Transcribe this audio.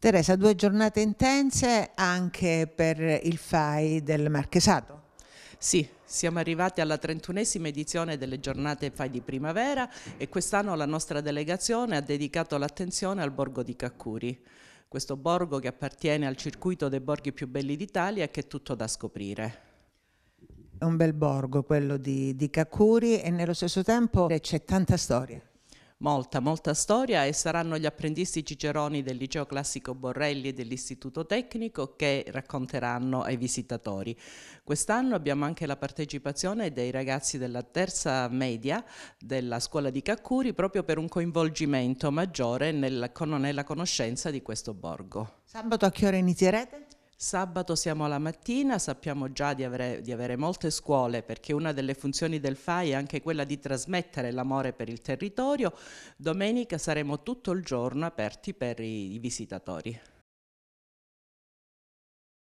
Teresa, due giornate intense anche per il FAI del Marchesato. Sì, siamo arrivati alla trentunesima edizione delle giornate FAI di primavera e quest'anno la nostra delegazione ha dedicato l'attenzione al borgo di Caccuri questo borgo che appartiene al circuito dei borghi più belli d'Italia e che è tutto da scoprire. È un bel borgo quello di, di Kakuri e nello stesso tempo c'è tanta storia molta, molta storia e saranno gli apprendisti ciceroni del liceo classico Borrelli e dell'istituto tecnico che racconteranno ai visitatori. Quest'anno abbiamo anche la partecipazione dei ragazzi della terza media della scuola di Caccuri proprio per un coinvolgimento maggiore nel, nella conoscenza di questo borgo. Sabato a che ora inizierete? Sabato siamo alla mattina, sappiamo già di avere, di avere, molte scuole perché una delle funzioni del FAI è anche quella di trasmettere l'amore per il territorio. Domenica saremo tutto il giorno aperti per i, i visitatori.